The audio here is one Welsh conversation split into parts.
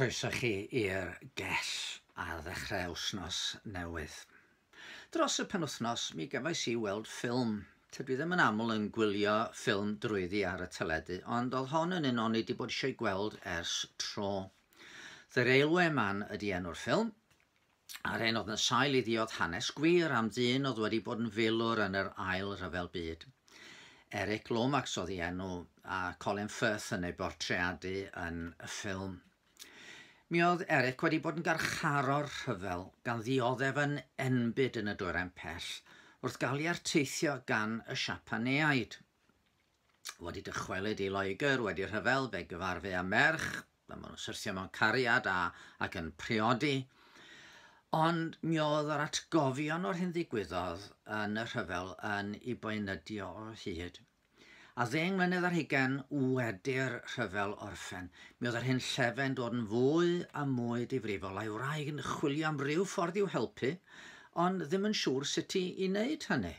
croeso chi i'r ges ar ddechrau wsnos newydd. Dros y penwthnos, mi gyfais i weld ffilm. Tydw i ddim yn aml yn gwylio ffilm drwyddi ar y teledu, ond oedd hon yn un o'n i wedi bod eisiau gweld ers tro. The Railway Man ydi enw'r ffilm, a'r hyn oedd yn sail i ddiodd hanes gwir am ddyn oedd wedi bod yn filwr yn yr ail rhyfel byd. Eric Lomax oedd ei enw a Colin Firth yn ei bortreadu yn y ffilm. Mi oedd Eric wedi bod yn garcharo'r rhyfel gan ddioddef yn enbyd yn y dwyrain pell wrth gael ei arteithio gan y siapaneaid. Wedi dychwelyd i Loegr wedi rhyfel fe gyfarfu a merch, a maen nhw'n syrthio mewn cariad a, ac yn priodi. Ond mi oedd yr atgofion o'r hyn ddigwyddodd yn y rhyfel yn ei boenydio o hyd a ddeng mlynedd ar hugen wedi'r rhyfel orffen. Mi oedd yr hyn llefen dod yn fwy a mwy difrifol A yw rhaid yn chwilio am ryw ffordd i'w helpu, ond ddim yn siŵr sut i, i wneud hynny.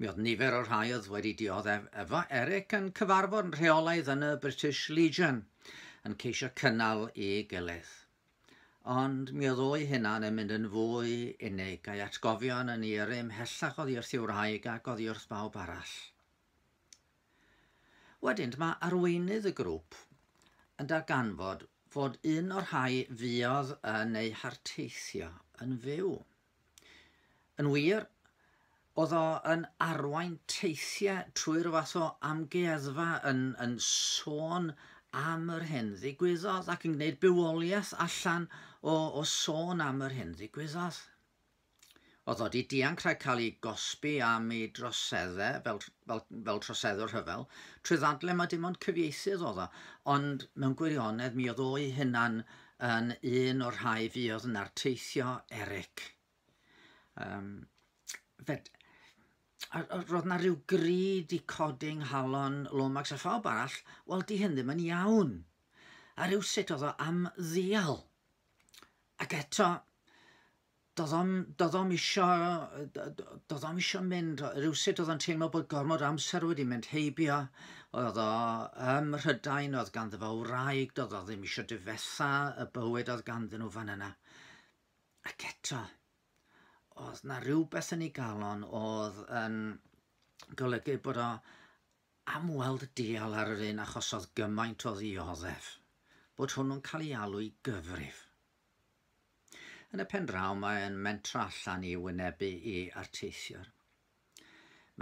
Mi oedd nifer o'r rhai oedd wedi dioddef efo Eric yn cyfarfod rheolaidd yn y British Legion yn ceisio cynnal ei gilydd. Ond mi oedd o'i hunan yn mynd yn fwy unig a'i atgofion yn i'r ymhellach oedd i'w thiwrhaig ac oedd i wrth bawb arall. Wedyn, mae arweinydd y grŵp yn darganfod fod un o'r rhai fuodd yn ei harteithio yn fyw. Yn wir, oedd o yn arwain teithiau trwy'r fath o amgueddfa yn, yn sôn am yr hyn ddigwyddodd ac yn gwneud bywoliaeth allan o, o sôn am yr hyn ddigwyddodd. Oedd oedd i dianc rhaid cael ei gosbi am ei droseddau, fel, fel, fel troseddwr rhyfel, trwy ddadle mae dim ond cyfieithydd oedd o, ond mewn gwirionedd mi oedd o'i hynna'n yn un o'r rhai fi oedd yn arteithio Eric. Um, fed, roedd na rhyw grid i coding halon Lomax a phawb arall, wel di hyn ddim yn iawn. A rhyw sut oedd o am ddial. Ac eto, doedd o'm, eisiau mynd, rhywsyd oedd o'n teimlo bod gormod amser wedi mynd heibio, oedd o ym Mhrydain, oedd ganddo fo wraig, doedd o ddim eisiau difetha y bywyd oedd ganddyn nhw fan yna. Ac eto, oedd na rhywbeth yn ei galon oedd yn golygu bod o am weld deal ar yr un achos oedd gymaint o ddioddef, bod hwnnw'n cael ei alw i gyfrif yn y pen draw mae yn mentra allan i wynebu i arteithiwr.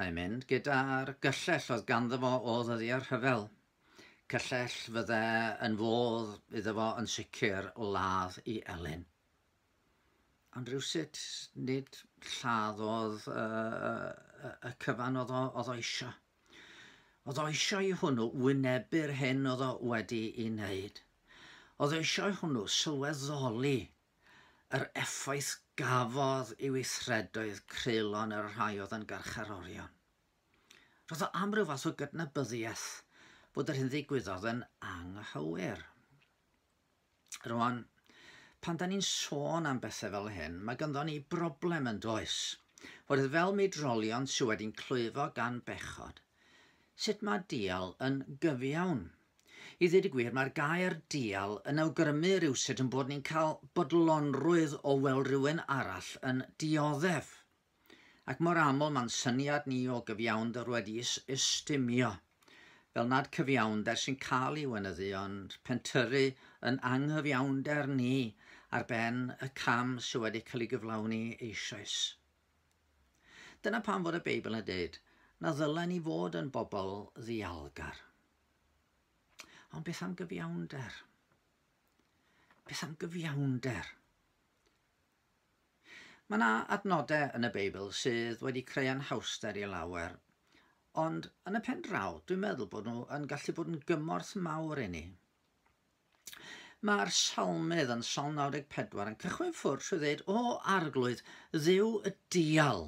Mae'n mynd gyda'r gyllell oedd ganddo fo o ddyddi ar hyfel. Cyllell fydde yn fodd iddo fo yn sicr o ladd i Elin. Ond rhywsut nid lladd oedd y uh, uh, uh, cyfan oedd o, oedd o eisiau. Oedd o eisiau i hwnnw wynebu'r hyn oedd o wedi ei wneud. Oedd o eisiau hwnnw sylweddoli yr effaith gafodd i weithredoedd creulon yr rhai oedd yn garcharorion. Roedd o am ryw fath o gydnabyddiaeth bod yr hyn ddigwyddodd yn anghywir. Rwan, pan da ni'n sôn am bethau fel hyn, mae ganddo ni broblem yn does. Oedd fel meidrolion sydd wedi'n clwyfo gan bechod, sut mae dial yn gyfiawn I ddweud y gwir, mae'r gair dial yn awgrymu rhywsyd yn bod ni'n cael bodlonrwydd o weld rhywun arall yn dioddef. Ac mor aml mae'n syniad ni o dyr wedi ystymio. Fel nad cyfiawnder sy'n cael ei wynyddu ond pentyru yn anghyfiawnder ni ar ben y cam sydd wedi cael ei gyflawni eisoes. Dyna pam fod y Beibl yn dweud, na ddylen ni fod yn bobl ddialgar ond beth am gyfiawnder? Beth am gyfiawnder? Mae yna adnodau yn y Beibl sydd wedi creu anhawster i lawer, ond yn y pen draw, dwi'n meddwl bod nhw yn gallu bod yn gymorth mawr i ni. Mae'r salmydd yn sol 94 yn cychwyn ffwrdd trwy ddweud, o arglwydd, ddiw y dial.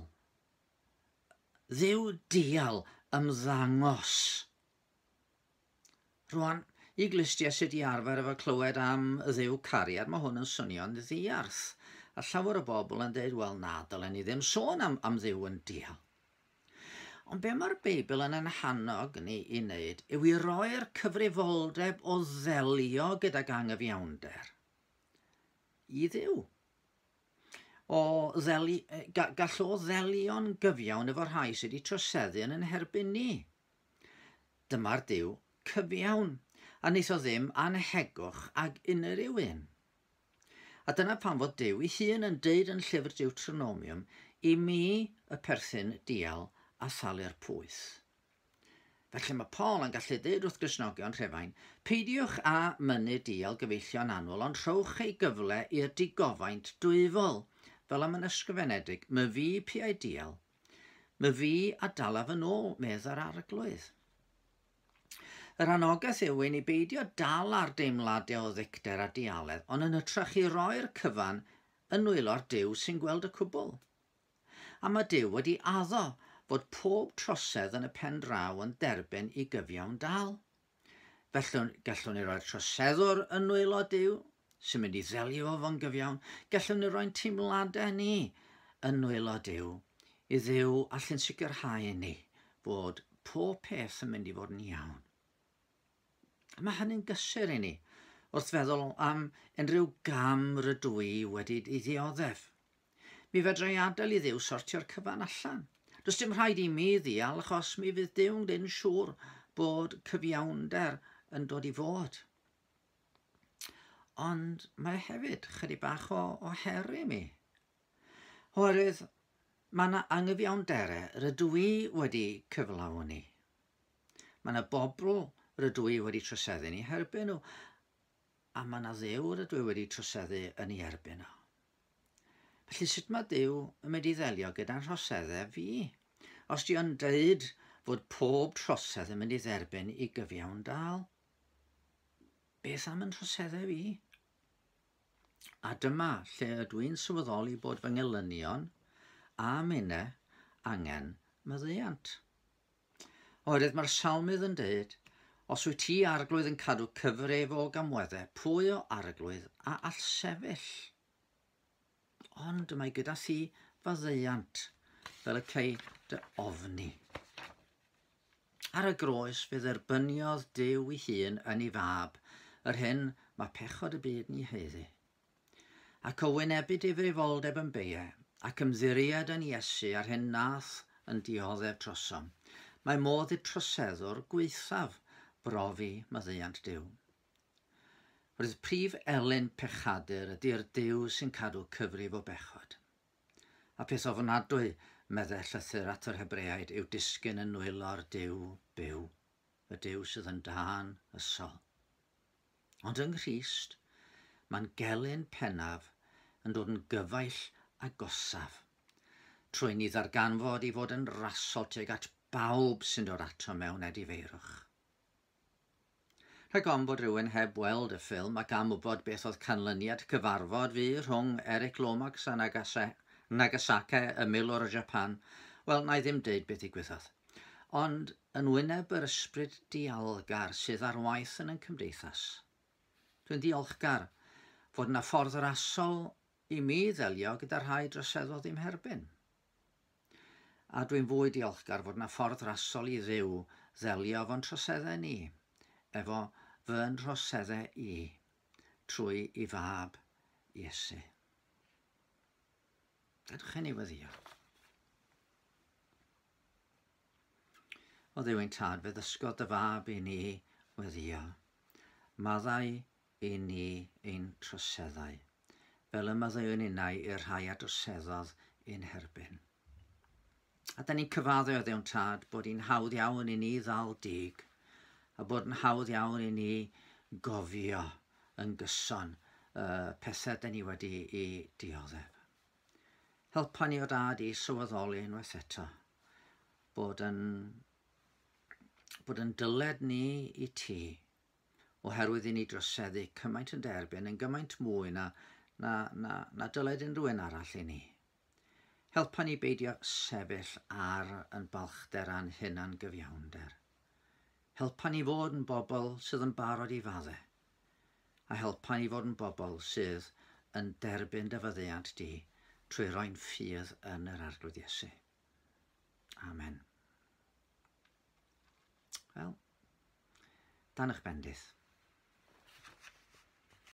Ddiw dial ymddangos. Rwan, i glistiau sydd i arfer efo clywed am y ddew cariad, mae hwn yn swnio'n ddiarth. A llawer o bobl yn dweud, wel na, dylen ni ddim sôn am, am ddew yn dial. Ond be mae'r Beibl yn anhanog ni i wneud yw i roi'r cyfrifoldeb o ddelio gydag angyfiawnder. I ddew. O ddeli, e, ga, gall o ddelio'n gyfiawn efo'r rhai sydd wedi troseddu yn yn herbyn ni. Dyma'r diw cyfiawn a wnaeth o ddim anhegwch ag unrhyw un. A dyna pan fod Dyw i hun yn deud yn llyfr Deuteronomium i mi y perthyn dial a thalu'r pwys. Felly mae Paul yn gallu dweud wrth Gristnogion rhefain, peidiwch a mynnu dial gyfeillion anwyl, ond rhowch ei gyfle i'r digofaint dwyfol, fel am yn ysgrifenedig, my fi ai dial, my fi a dalaf yn ôl medd ar arglwydd. Yr anogaeth yw i beidio dal ar deimladau o ddicter a dialedd, ond yn ytrach i roi'r cyfan yn wylo'r diw sy'n gweld y cwbl. A mae diw wedi addo fod pob trosedd yn y pen draw yn derbyn i gyfiawn dal. Felly gallwn ni roi'r troseddwr yn wylo diw sy'n mynd i ddelio fo'n gyfiawn. Gallwn ni roi'n teimladau ni yn wylo diw i ddiw allan sicrhau ni bod pob peth yn mynd i fod yn iawn. Mae hynny'n gysur i ni, wrth feddwl am unrhyw gam rydw i wedi ei ddioddef. Mi fedra i adael i ddiw sortio'r cyfan allan. Does dim rhaid i mi ddial achos mi fydd Dyw'n dyn siŵr bod cyfiawnder yn dod i fod. Ond mae hefyd chydig bach o, o heri mi. Oherwydd, mae yna angyfiawnderau rydw i wedi cyflawni. Mae yna bobl rydw i wedi trosedd yn ei herbyn nhw, a mae yna ddew rydw i wedi trosedd yn ei erbyn nhw. Felly sut mae Dyw yn mynd i ddelio gyda'n rhoseddau e fi? Os di o'n dweud fod pob trosedd yn mynd i dderbyn i gyfiawn dal? Beth am yn troseddau e fi? A dyma lle ydw i'n sylweddoli bod fy ngelynion a minne angen myddiant. Oherwydd mae'r salmydd yn dweud, Os wyt ti arglwydd yn cadw cyfrif o gamweddau, pwy o arglwydd a allsefyll? Ond mae gyda thi faddeiant fel y cei dy ofni. Ar y groes fe dderbyniodd dew i hun yn ei fab, yr hyn mae pechod y byd ni heddi. Ac o wynebu difrifoldeb yn beiau, ac ymddiriad yn Iesu ar hyn nath yn dioddef trosom. Mae modd i troseddwr gweithaf – brofi maddeuant Dyw. Roedd prif elen pechadur ydy'r Dyw sy'n cadw cyfrif o bechod. A peth ofnadwy meddau llythyr at yr Hebreaid yw disgyn yn nwylo ar Dyw byw, y Dyw sydd yn dan ysol. Ond yng Nghyst, mae'n gelyn pennaf yn dod yn gyfaill a gosaf. trwy'n ni ddarganfod i fod yn rasol tuag at bawb sy'n dod ato mewn ediferwch rhag on bod rhywun heb weld y ffilm ac am wybod beth oedd canlyniad cyfarfod fi rhwng Eric Lomax a Nagase, y ymyl o'r Japan, wel, na i ddim deud beth i gwythodd. Ond yn wyneb yr ysbryd dialgar sydd ar waith yn y cymdeithas. Dwi'n diolchgar fod yna ffordd rasol i mi ddelio gyda rhai droseddodd i'm herbyn. A dwi'n fwy diolchgar fod yna ffordd rasol i ddiw ddelio fo'n troseddau ni, efo fy nrhoseddau e i trwy i fab Iesu. Edwch chi'n ei weddio. O ddiwy'n tad, fe ddysgod y fab i ni weddio. Maddau i ni ein troseddau, fel y maddau yn unnau i'r rhai a droseddodd i'n herbyn. A da ni'n cyfaddau o ddiwn tad bod hi'n hawdd iawn i ni ddal dig – a bod yn hawdd iawn i ni gofio yn gyson uh, pethau dyn ni wedi i dioddef. Helpa ni o dad i sylweddoli unwaith eto bod yn, bod yn dyled ni i ti oherwydd i ni droseddu cymaint yn derbyn yn gymaint mwy na, na, na, na dyled unrhyw un arall i ni. Helpa ni beidio sefyll ar yn balchder a'n hunan gyfiawnder Helpa ni fod yn bobl sydd yn barod i faddau. A helpa ni fod yn bobl sydd yn derbyn dyfyddiad di trwy roi'n ffydd yn yr arglwydd Iesu. Amen. Wel, dan eich bendydd.